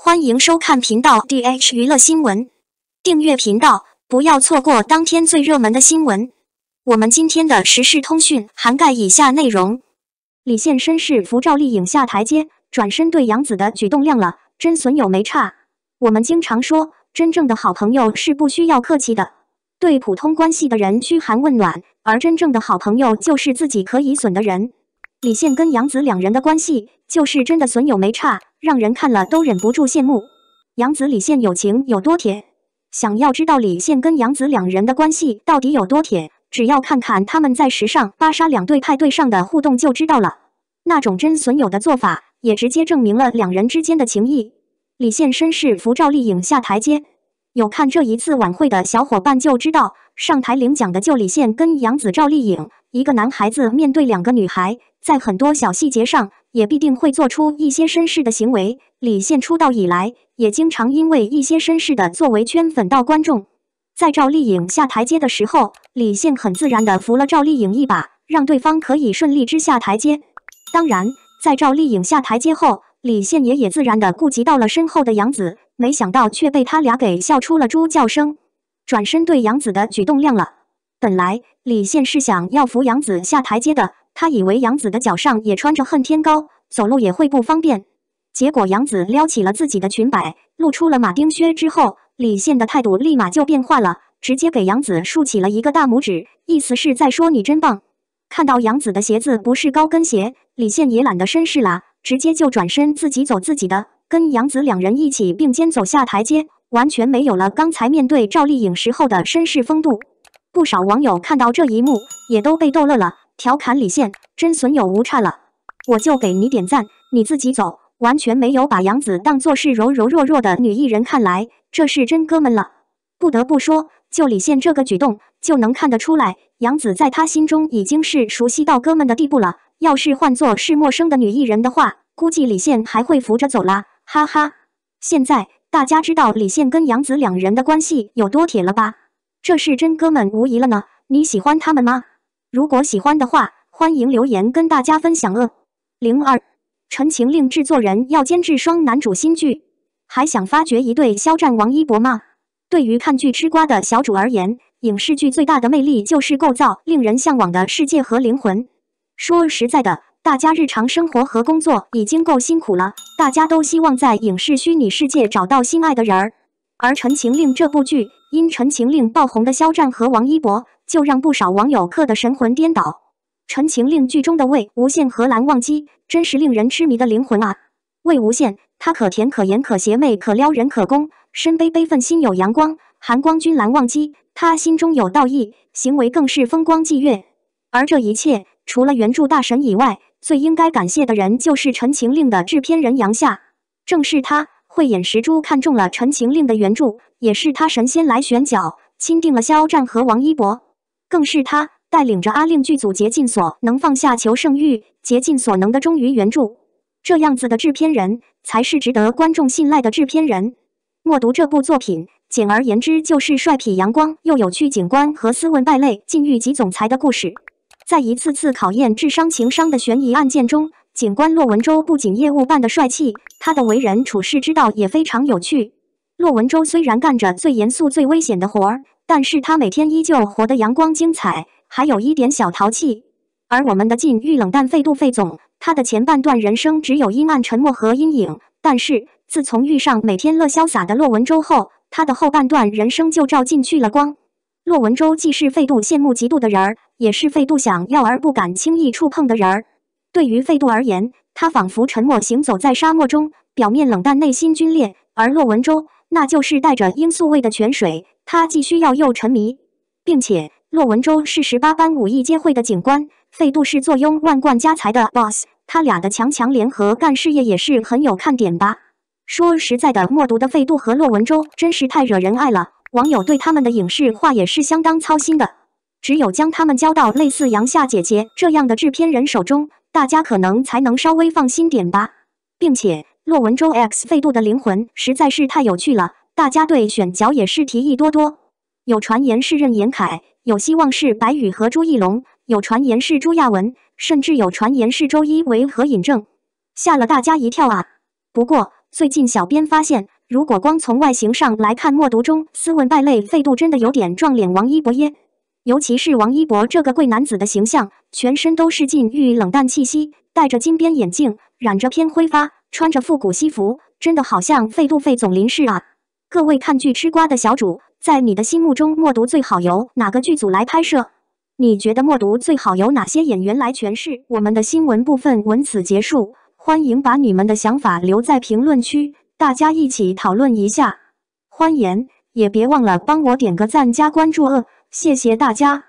欢迎收看频道 DH 娱乐新闻，订阅频道，不要错过当天最热门的新闻。我们今天的时事通讯涵盖以下内容：李现身世扶赵丽颖下台阶，转身对杨紫的举动亮了，真损友没差。我们经常说，真正的好朋友是不需要客气的，对普通关系的人嘘寒问暖，而真正的好朋友就是自己可以损的人。李现跟杨紫两人的关系，就是真的损友没差，让人看了都忍不住羡慕。杨紫李现友情有多铁？想要知道李现跟杨紫两人的关系到底有多铁，只要看看他们在时尚芭莎两对派对上的互动就知道了。那种真损友的做法，也直接证明了两人之间的情谊。李现绅士扶赵丽颖下台阶，有看这一次晚会的小伙伴就知道。上台领奖的就李现跟杨紫、赵丽颖，一个男孩子面对两个女孩，在很多小细节上也必定会做出一些绅士的行为。李现出道以来，也经常因为一些绅士的作为圈粉到观众。在赵丽颖下台阶的时候，李现很自然地扶了赵丽颖一把，让对方可以顺利之下台阶。当然，在赵丽颖下台阶后，李现也也自然地顾及到了身后的杨紫，没想到却被他俩给笑出了猪叫声。转身对杨子的举动亮了。本来李现是想要扶杨子下台阶的，他以为杨子的脚上也穿着恨天高，走路也会不方便。结果杨子撩起了自己的裙摆，露出了马丁靴。之后，李现的态度立马就变化了，直接给杨子竖起了一个大拇指，意思是在说你真棒。看到杨子的鞋子不是高跟鞋，李现也懒得绅士啦，直接就转身自己走自己的，跟杨子两人一起并肩走下台阶。完全没有了刚才面对赵丽颖时候的绅士风度，不少网友看到这一幕也都被逗乐了，调侃李现真损友无差了，我就给你点赞，你自己走，完全没有把杨子当作是柔柔弱弱的女艺人，看来这是真哥们了。不得不说，就李现这个举动就能看得出来，杨子在他心中已经是熟悉到哥们的地步了。要是换作是陌生的女艺人的话，估计李现还会扶着走啦，哈哈。现在。大家知道李现跟杨紫两人的关系有多铁了吧？这是真哥们无疑了呢。你喜欢他们吗？如果喜欢的话，欢迎留言跟大家分享哦。零二，陈情令制作人要监制双男主新剧，还想发掘一对肖战王一博吗？对于看剧吃瓜的小主而言，影视剧最大的魅力就是构造令人向往的世界和灵魂。说实在的。大家日常生活和工作已经够辛苦了，大家都希望在影视虚拟世界找到心爱的人儿。而《陈情令》这部剧，因《陈情令》爆红的肖战和王一博，就让不少网友磕得神魂颠倒。《陈情令》剧中的魏无羡和蓝忘机，真是令人痴迷的灵魂啊！魏无羡，他可甜可盐可邪魅可撩人可攻，身背悲愤心有阳光；寒光君蓝忘机，他心中有道义，行为更是风光霁月。而这一切，除了原著大神以外，最应该感谢的人就是《陈情令》的制片人杨夏，正是他慧眼识珠看中了《陈情令》的原著，也是他神仙来选角，钦定了肖战和王一博，更是他带领着阿令剧组竭尽所能放下求胜欲，竭尽所能的忠于原著。这样子的制片人才是值得观众信赖的制片人。默读这部作品，简而言之就是帅痞、阳光又有趣景观和斯文败类、禁欲级总裁的故事。在一次次考验智商、情商的悬疑案件中，警官骆文舟不仅业务办得帅气，他的为人处事之道也非常有趣。骆文舟虽然干着最严肃、最危险的活儿，但是他每天依旧活得阳光、精彩，还有一点小淘气。而我们的禁欲冷淡费度费总，他的前半段人生只有阴暗、沉默和阴影，但是自从遇上每天乐潇洒的骆文舟后，他的后半段人生就照进去了光。洛文舟既是费度羡慕嫉妒的人儿，也是费度想要而不敢轻易触碰的人儿。对于费度而言，他仿佛沉默行走在沙漠中，表面冷淡，内心皲裂；而洛文舟，那就是带着罂粟味的泉水，他既需要又沉迷。并且，洛文舟是十八般武艺皆会的警官，费度是坐拥万贯家财的 boss，他俩的强强联合干事业也是很有看点吧？说实在的，默读的费度和洛文舟真是太惹人爱了。网友对他们的影视化也是相当操心的，只有将他们交到类似杨夏姐姐这样的制片人手中，大家可能才能稍微放心点吧。并且，骆文舟 x 费度的灵魂实在是太有趣了，大家对选角也是提议多多。有传言是任延凯，有希望是白宇和朱一龙，有传言是朱亚文，甚至有传言是周一围和尹正，吓了大家一跳啊。不过，最近小编发现。如果光从外形上来看，《默读》中斯文败类费度真的有点撞脸王一博耶，尤其是王一博这个贵男子的形象，全身都是禁欲冷淡气息，戴着金边眼镜，染着偏灰发，穿着复古西服，真的好像费度费总林氏啊！各位看剧吃瓜的小主，在你的心目中，《默读》最好由哪个剧组来拍摄？你觉得《默读》最好由哪些演员来诠释？我们的新闻部分文此结束，欢迎把你们的想法留在评论区。大家一起讨论一下，欢颜也别忘了帮我点个赞、加关注，哦，谢谢大家。